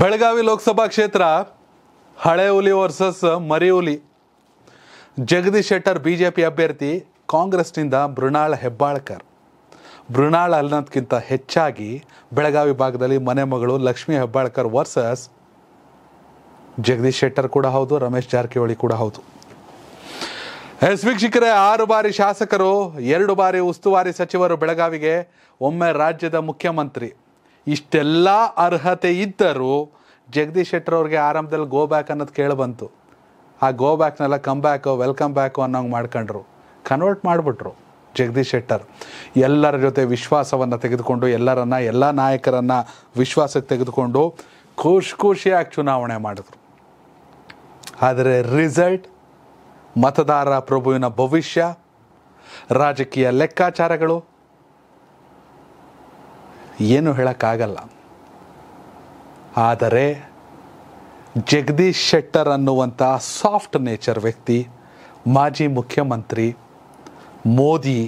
ಬೆಳಗಾವಿ ಲೋಕಸಭಾ ಕ್ಷೇತ್ರ ಹಳೆ ಹುಲಿ ವರ್ಸಸ್ ಮರಿ ಹುಲಿ Jagadish Shettar B J P ಅಭ್ಯರ್ಥಿ ಕಾಂಗ್ರೆಸ್ನಿಂದ ಮೃಣಾಳ ಹೆಬ್ಬಾಳ್ಕರ್ ಮೃಣಾಳ ಅನ್ನೋದಕ್ಕಿಂತ ಹೆಚ್ಚಾಗಿ ಬೆಳಗಾವಿ ಭಾಗದಲ್ಲಿ ಮನೆ ಮಗಳು ಲಕ್ಷ್ಮೀ ಹೆಬ್ಬಾಳ್ಕರ್ ವರ್ಸಸ್ ಜಗದೀಶ್ ಶೆಟ್ಟರ್ ಕೂಡ ಹೌದು ರಮೇಶ್ ಜಾರಕಿಹೊಳಿ ಕೂಡ ಹೌದು ಎಸ್ ವೀಕ್ಷಕರೇ ಆರು ಬಾರಿ ಶಾಸಕರು ಎರಡು ಬಾರಿ ಉಸ್ತುವಾರಿ ಸಚಿವರು ಬೆಳಗಾವಿಗೆ ಒಮ್ಮೆ ರಾಜ್ಯದ ಮುಖ್ಯಮಂತ್ರಿ ಇಷ್ಟೆಲ್ಲ ಅರ್ಹತೆ ಇದ್ದರೂ ಜಗದೀಶ್ ಶೆಟ್ಟರ್ ಅವ್ರಿಗೆ ಆರಂಭದಲ್ಲಿ ಗೋ ಬ್ಯಾಕ್ ಅನ್ನೋದು ಕೇಳಿಬಂತು ಆ ಗೋ ಬ್ಯಾಕ್ನೆಲ್ಲ ಕಮ್ ಬ್ಯಾಕು ವೆಲ್ಕಮ್ ಬ್ಯಾಕು ಅನ್ನೋಂಗೆ ಮಾಡ್ಕೊಂಡ್ರು ಕನ್ವರ್ಟ್ ಮಾಡಿಬಿಟ್ರು ಜಗದೀಶ್ ಶೆಟ್ಟರ್ ಎಲ್ಲರ ಜೊತೆ ವಿಶ್ವಾಸವನ್ನು ತೆಗೆದುಕೊಂಡು ಎಲ್ಲರನ್ನು ಎಲ್ಲ ನಾಯಕರನ್ನು ವಿಶ್ವಾಸಕ್ಕೆ ತೆಗೆದುಕೊಂಡು ಖುಷಿ ಖುಷಿಯಾಗಿ ಚುನಾವಣೆ ಮಾಡಿದ್ರು ಆದರೆ ರಿಸಲ್ಟ್ ಮತದಾರ ಪ್ರಭುವಿನ ಭವಿಷ್ಯ ರಾಜಕೀಯ ಲೆಕ್ಕಾಚಾರಗಳು ಏನು ಹೇಳೋಕ್ಕಾಗಲ್ಲ ಆದರೆ ಜಗದೀಶ್ ಶೆಟ್ಟರ್ ಅನ್ನುವಂಥ ಸಾಫ್ಟ್ ನೇಚರ್ ವ್ಯಕ್ತಿ ಮಾಜಿ ಮುಖ್ಯಮಂತ್ರಿ ಮೋದಿ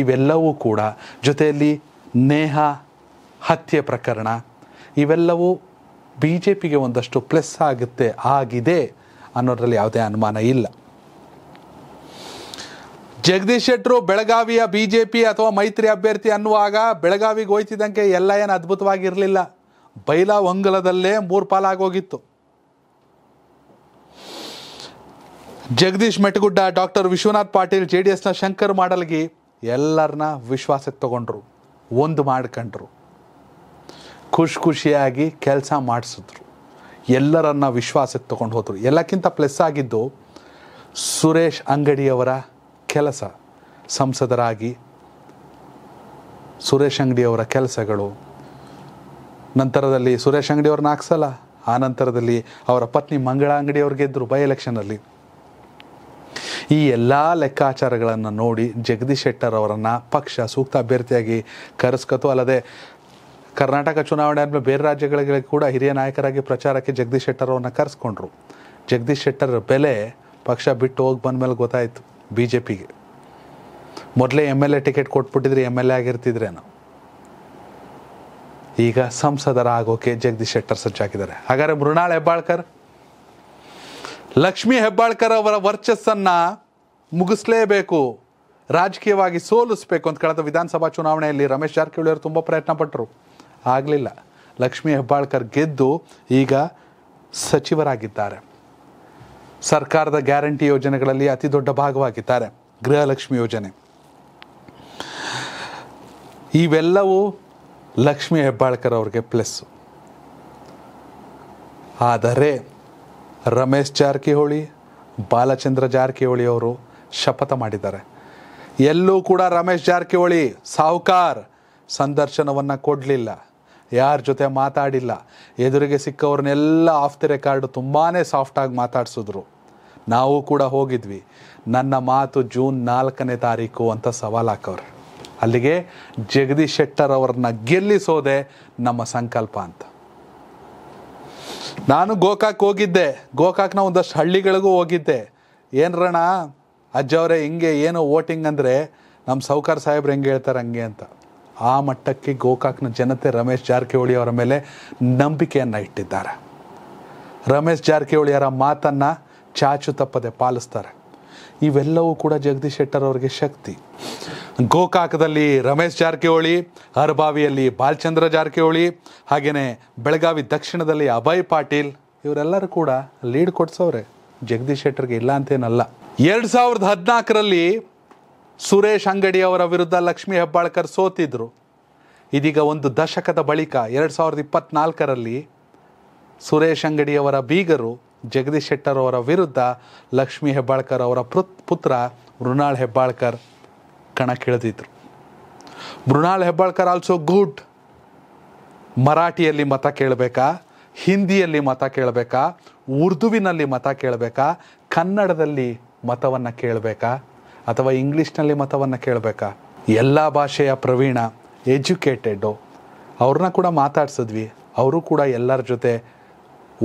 ಇವೆಲ್ಲವೂ ಕೂಡ ಜೊತೆಯಲ್ಲಿ ನೇಹ ಹತ್ಯೆ ಪ್ರಕರಣ ಇವೆಲ್ಲವೂ ಬಿ ಜೆ ಪಿಗೆ ಒಂದಷ್ಟು ಪ್ಲಸ್ ಆಗುತ್ತೆ ಆಗಿದೆ ಅನ್ನೋದರಲ್ಲಿ ಯಾವುದೇ ಅನುಮಾನ ಇಲ್ಲ ಜಗದೀಶ್ ಶೆಟ್ಟರು ಬೆಳಗಾವಿಯ ಬಿಜೆಪಿ ಅಥವಾ ಮೈತ್ರಿ ಅಭ್ಯರ್ಥಿ ಅನ್ನುವಾಗ ಬೆಳಗಾವಿಗೆ ಹೋಯ್ತಿದ್ದಂಗೆ ಎಲ್ಲ ಏನು ಅದ್ಭುತವಾಗಿರಲಿಲ್ಲ ಬೈಲ ಒಂಗಲದಲ್ಲೇ ಮೂರು ಪಾಲಾಗೋಗಿತ್ತು Jagadish Metagudda doctor Vishwanath Patil J D ಎಸ್ನ ಶಂಕರ್ ಮಾಡಲ್ಗಿ ಎಲ್ಲರನ್ನ ವಿಶ್ವಾಸಕ್ಕೆ ತಗೊಂಡ್ರು ಒಂದು ಮಾಡ್ಕೊಂಡ್ರು ಖುಷಿ ಖುಷಿಯಾಗಿ ಕೆಲಸ ಮಾಡಿಸಿದ್ರು ಎಲ್ಲರನ್ನ ವಿಶ್ವಾಸಕ್ಕೆ ತಗೊಂಡು ಹೋದರು ಎಲ್ಲಕ್ಕಿಂತ ಪ್ಲಸ್ ಆಗಿದ್ದು ಸುರೇಶ್ ಅಂಗಡಿಯವರ ಕೆಲಸ ಸಂಸದರಾಗಿ ಸುರೇಶ್ ಅಂಗಡಿಯವರ ಕೆಲಸಗಳು ನಂತರದಲ್ಲಿ ಸುರೇಶ್ ಅಂಗಡಿಯವ್ರನ್ನ ಹಾಕ್ಸಲ್ಲ ಆ ನಂತರದಲ್ಲಿ ಅವರ ಪತ್ನಿ ಮಂಗಳ ಅಂಗಡಿಯವ್ರು ಗೆದ್ದರು ಬೈ ಎಲೆಕ್ಷನಲ್ಲಿ ಈ ಎಲ್ಲ ಲೆಕ್ಕಾಚಾರಗಳನ್ನು ನೋಡಿ ಜಗದೀಶ್ ಶೆಟ್ಟರ್ ಅವರನ್ನು ಪಕ್ಷ ಸೂಕ್ತ ಅಭ್ಯರ್ಥಿಯಾಗಿ ಕರೆಸ್ಕತು ಅಲ್ಲದೆ ಕರ್ನಾಟಕ ಚುನಾವಣೆ ಆದಮೇಲೆ ಬೇರೆ ರಾಜ್ಯಗಳಿಗೆ ಕೂಡ ಹಿರಿಯ ನಾಯಕರಾಗಿ ಪ್ರಚಾರಕ್ಕೆ ಜಗದೀಶ್ ಶೆಟ್ಟರ್ ಅವ್ರನ್ನ ಕರೆಸ್ಕೊಂಡ್ರು ಜಗದೀಶ್ ಶೆಟ್ಟರ್ ಬೆಲೆ ಪಕ್ಷ ಬಿಟ್ಟು ಹೋಗಿ ಮೇಲೆ ಗೊತ್ತಾಯಿತು ಬಿ ಜೆ ಪಿಗೆ ಮೊದಲೇ ಎಮ್ ಎಲ್ ಎ ಟಿಕೆಟ್ ಕೊಟ್ಬಿಟ್ಟಿದ್ರೆ ಎಮ್ ಎಲ್ ಎ ಆಗಿರ್ತಿದ್ರೇನು ಈಗ ಸಂಸದರ ಆಗೋಕೆ ಜಗದೀಶ್ ಶೆಟ್ಟರ್ ಸಜ್ಜಾಗಿದ್ದಾರೆ ಹಾಗಾದ್ರೆ ಮೃಣಾಳ್ ಹೆಬ್ಬಾಳ್ಕರ್ ಲಕ್ಷ್ಮಿ ಹೆಬ್ಬಾಳ್ಕರ್ ಅವರ ವರ್ಚಸ್ಸನ್ನು ಮುಗಿಸ್ಲೇಬೇಕು ರಾಜಕೀಯವಾಗಿ ಸೋಲಿಸ್ಬೇಕು ಅಂತ ಕಳೆದ ವಿಧಾನಸಭಾ ಚುನಾವಣೆಯಲ್ಲಿ ರಮೇಶ್ ಜಾರಕಿಹೊಳಿ ಅವರು ತುಂಬ ಪ್ರಯತ್ನ ಪಟ್ಟರು ಆಗಲಿಲ್ಲ ಲಕ್ಷ್ಮಿ ಹೆಬ್ಬಾಳ್ಕರ್ ಗೆದ್ದು ಈಗ ಸಚಿವರಾಗಿದ್ದಾರೆ ಸರ್ಕಾರದ ಗ್ಯಾರಂಟಿ ಯೋಜನೆಗಳಲ್ಲಿ ಅತಿ ದೊಡ್ಡ ಭಾಗವಾಗಿದ್ದಾರೆ ಗೃಹಲಕ್ಷ್ಮಿ ಯೋಜನೆ ಇವೆಲ್ಲವೂ ಲಕ್ಷ್ಮಿ ಹೆಬ್ಬಾಳ್ಕರ್ ಅವ್ರಿಗೆ ಪ್ಲಸ್ಸು ಆದರೆ ರಮೇಶ್ ಜಾರಕಿಹೊಳಿ ಬಾಲಚಂದ್ರ ಜಾರಕಿಹೊಳಿ ಅವರು ಶಪಥ ಮಾಡಿದ್ದಾರೆ ಎಲ್ಲೂ ಕೂಡ ರಮೇಶ್ ಜಾರಕಿಹೊಳಿ ಸಾಹುಕಾರ್ ಸಂದರ್ಶನವನ್ನು ಕೊಡಲಿಲ್ಲ ಯಾರ ಜೊತೆ ಮಾತಾಡಿಲ್ಲ ಎದುರಿಗೆ ಸಿಕ್ಕವ್ರನ್ನೆಲ್ಲ ಆಫ್ ದಿ ರೆಕಾರ್ಡ್ ತುಂಬಾ ಸಾಫ್ಟಾಗಿ ಮಾತಾಡಿಸಿದ್ರು ನಾವು ಕೂಡ ಹೋಗಿದ್ವಿ ನನ್ನ ಮಾತು ಜೂನ್ ನಾಲ್ಕನೇ ತಾರೀಕು ಅಂತ ಸವಾಲು ಹಾಕವ್ರೆ ಅಲ್ಲಿಗೆ ಜಗದೀಶ್ ಶೆಟ್ಟರ್ ಅವ್ರನ್ನ ಗೆಲ್ಲಿಸೋದೆ ನಮ್ಮ ಸಂಕಲ್ಪ ಅಂತ ನಾನು ಗೋಕಾಕ್ ಹೋಗಿದ್ದೆ ಗೋಕಾಕ್ನ ಒಂದಷ್ಟು ಹಳ್ಳಿಗಳಿಗೂ ಹೋಗಿದ್ದೆ ಏನರಣ ಅಜ್ಜವರೇ ಹಿಂಗೆ ಏನು ವೋಟಿಂಗ್ ಅಂದರೆ ನಮ್ಮ ಸೌಕಾರ್ ಸಾಹೇಬ್ರು ಹೆಂಗೆ ಹೇಳ್ತಾರೆ ಹಂಗೆ ಅಂತ ಆ ಮಟ್ಟಕ್ಕೆ ಗೋಕಾಕ್ನ ಜನತೆ ರಮೇಶ್ ಜಾರಕಿಹೊಳಿ ಅವರ ಮೇಲೆ ನಂಬಿಕೆಯನ್ನು ಇಟ್ಟಿದ್ದಾರೆ ರಮೇಶ್ ಜಾರಕಿಹೊಳಿ ಅವರ ಮಾತನ್ನು ಚಾಚು ತಪ್ಪದೆ ಪಾಲಿಸ್ತಾರೆ ಇವೆಲ್ಲವೂ ಕೂಡ ಜಗದೀಶ್ ಶೆಟ್ಟರ್ ಅವರಿಗೆ ಶಕ್ತಿ ಗೋಕಾಕದಲ್ಲಿ ರಮೇಶ್ ಜಾರಕಿಹೊಳಿ ಹರಬಾವಿಯಲ್ಲಿ ಬಾಲಚಂದ್ರ ಜಾರಕಿಹೊಳಿ ಹಾಗೆಯೇ ಬೆಳಗಾವಿ ದಕ್ಷಿಣದಲ್ಲಿ ಅಭಯ್ ಪಾಟೀಲ್ ಇವರೆಲ್ಲರೂ ಕೂಡ ಲೀಡ್ ಕೊಡ್ಸೋರೆ ಜಗದೀಶ್ ಶೆಟ್ಟರ್ಗೆ ಇಲ್ಲ ಅಂತೇನಲ್ಲ ಎರಡು ಸಾವಿರದ ಹದಿನಾಲ್ಕರಲ್ಲಿ ಸುರೇಶ್ ಅಂಗಡಿ ಅವರ ವಿರುದ್ಧ ಲಕ್ಷ್ಮೀ ಹೆಬ್ಬಾಳ್ಕರ್ ಸೋತಿದ್ದರು ಇದೀಗ ಒಂದು ದಶಕದ ಬಳಿಕ ಎರಡು ಸಾವಿರದ ಇಪ್ಪತ್ನಾಲ್ಕರಲ್ಲಿ ಸುರೇಶ್ ಅಂಗಡಿಯವರ ಬೀಗರು ಜಗದೀಶ್ ಶೆಟ್ಟರ್ ಅವರ ವಿರುದ್ಧ ಲಕ್ಷ್ಮೀ ಹೆಬ್ಬಾಳ್ಕರ್ ಅವರ ಪುತ್ರ ಮೃಣಾಳ್ ಹೆಬ್ಬಾಳ್ಕರ್ ಕಣಕ್ಕಿಳಿದಿದ್ರು ಮೃಣಾಳ್ ಹೆಬ್ಬಾಳ್ಕರ್ ಆಲ್ಸೋ ಗುಡ್ ಮರಾಠಿಯಲ್ಲಿ ಮತ ಕೇಳಬೇಕಾ ಹಿಂದಿಯಲ್ಲಿ ಮತ ಕೇಳಬೇಕಾ ಉರ್ದುವಿನಲ್ಲಿ ಮತ ಕೇಳಬೇಕಾ ಕನ್ನಡದಲ್ಲಿ ಮತವನ್ನು ಕೇಳಬೇಕಾ ಅಥವಾ ಇಂಗ್ಲೀಷ್ನಲ್ಲಿ ಮತವನ್ನು ಕೇಳಬೇಕಾ ಎಲ್ಲ ಭಾಷೆಯ ಪ್ರವೀಣ ಎಜುಕೇಟೆಡ್ಡು ಅವ್ರನ್ನ ಕೂಡ ಮಾತಾಡ್ಸಿದ್ವಿ ಅವರು ಕೂಡ ಎಲ್ಲರ ಜೊತೆ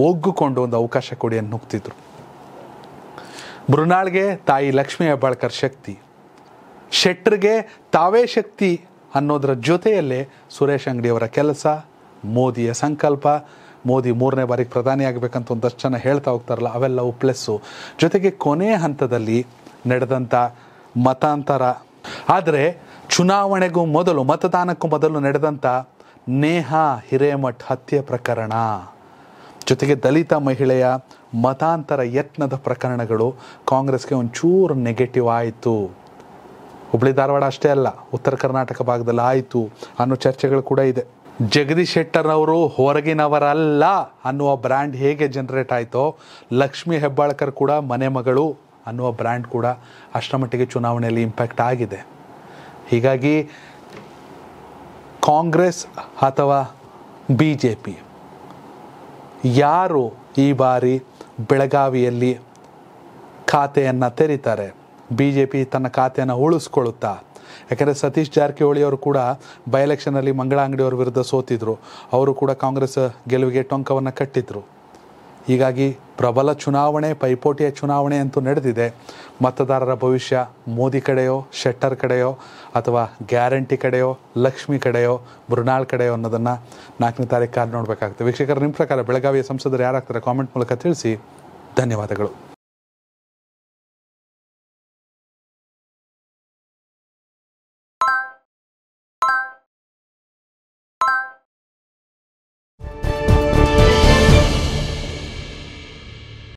ಒಗ್ಗುಕೊಂಡು ಒಂದು ಅವಕಾಶ ಕೊಡಿ ಅಂತ ನುಗ್ತಿದ್ರು ಮೃಣಾಳ್ಗೆ ತಾಯಿ ಲಕ್ಷ್ಮೀ ಹೆಬ್ಬಾಳ್ಕರ್ ಶಕ್ತಿ ಶೆಟ್ರಿಗೆ ತಾವೇ ಶಕ್ತಿ ಅನ್ನೋದರ ಜೊತೆಯಲ್ಲೇ ಸುರೇಶ್ ಅಂಗಡಿಯವರ ಕೆಲಸ ಮೋದಿಯ ಸಂಕಲ್ಪ ಮೋದಿ ಮೂರನೇ ಬಾರಿಗೆ ಪ್ರಧಾನಿ ಆಗಬೇಕಂತ ಒಂದಷ್ಟು ಜನ ಹೇಳ್ತಾ ಹೋಗ್ತಾರಲ್ಲ ಅವೆಲ್ಲವು ಪ್ಲಸ್ಸು ಜೊತೆಗೆ ಕೊನೆಯ ಹಂತದಲ್ಲಿ ನಡೆದಂಥ ಮತಾಂತರ ಆದರೆ ಚುನಾವಣೆಗೂ ಮೊದಲು ಮತದಾನಕ್ಕೂ ಮೊದಲು ನಡೆದಂಥ ನೇಹಾ ಹಿರೇಮಠ್ ಹತ್ಯೆ ಪ್ರಕರಣ ಜೊತೆಗೆ ದಲಿತ ಮಹಿಳೆಯ ಮತಾಂತರ ಯತ್ನದ ಪ್ರಕರಣಗಳು ಕಾಂಗ್ರೆಸ್ಗೆ ಒಂಚೂರು ನೆಗೆಟಿವ್ ಆಯಿತು ಹುಬ್ಳಿ ಧಾರವಾಡ ಅಷ್ಟೇ ಅಲ್ಲ ಉತ್ತರ ಕರ್ನಾಟಕ ಭಾಗದಲ್ಲಿ ಆಯಿತು ಅನ್ನೋ ಚರ್ಚೆಗಳು ಕೂಡ ಇದೆ ಜಗದೀಶ್ ಶೆಟ್ಟರ್ನವರು ಹೊರಗಿನವರಲ್ಲ ಅನ್ನುವ ಬ್ರ್ಯಾಂಡ್ ಹೇಗೆ ಜನರೇಟ್ ಆಯಿತೋ ಲಕ್ಷ್ಮೀ ಹೆಬ್ಬಾಳ್ಕರ್ ಕೂಡ ಮನೆ ಮಗಳು ಅನ್ನುವ ಬ್ರ್ಯಾಂಡ್ ಕೂಡ ಅಷ್ಟರ ಮಟ್ಟಿಗೆ ಚುನಾವಣೆಯಲ್ಲಿ ಇಂಪ್ಯಾಕ್ಟ್ ಆಗಿದೆ ಹೀಗಾಗಿ ಕಾಂಗ್ರೆಸ್ ಅಥವಾ ಬಿ ಜೆ ಪಿ ಯಾರು ಈ ಬಾರಿ ಬೆಳಗಾವಿಯಲ್ಲಿ ಖಾತೆಯನ್ನು ತೆರೀತಾರೆ ಬಿ ಜೆ ಪಿ ತನ್ನ ಖಾತೆಯನ್ನು ಉಳಿಸ್ಕೊಳ್ಳುತ್ತಾ ಯಾಕಂದರೆ ಸತೀಶ್ ಜಾರಕಿಹೊಳಿ ಅವರು ಕೂಡ ಬೈ ಎಲೆಕ್ಷನಲ್ಲಿ ಮಂಗಳ ಅಂಗಡಿಯವ್ರ ವಿರುದ್ಧ ಸೋತಿದ್ರು ಅವರು ಕೂಡ ಕಾಂಗ್ರೆಸ್ ಗೆಲುವಿಗೆ ಟೊಂಕವನ್ನು ಕಟ್ಟಿದ್ರು ಹೀಗಾಗಿ ಪ್ರಬಲ ಚುನಾವಣೆ ಪೈಪೋಟಿಯ ಚುನಾವಣೆ ಅಂತೂ ನಡೆದಿದೆ ಮತದಾರರ ಭವಿಷ್ಯ ಮೋದಿ ಕಡೆಯೋ ಶೆಟ್ಟರ್ ಕಡೆಯೋ ಅಥವಾ ಗ್ಯಾರಂಟಿ ಕಡೆಯೋ ಲಕ್ಷ್ಮಿ ಕಡೆಯೋ ಮೃಣಾಳ್ ಕಡೆಯೋ ಅನ್ನೋದನ್ನು ನಾಲ್ಕನೇ ತಾರೀಕು ಕಾರ್ ನೋಡಬೇಕಾಗ್ತದೆ ವೀಕ್ಷಕರು ನಿಮ್ಮ ಪ್ರಕಾರ ಬೆಳಗಾವಿಯ ಸಂಸದರು ಯಾರಾಗ್ತಾರೆ ಕಾಮೆಂಟ್ ಮೂಲಕ ತಿಳಿಸಿ ಧನ್ಯವಾದಗಳು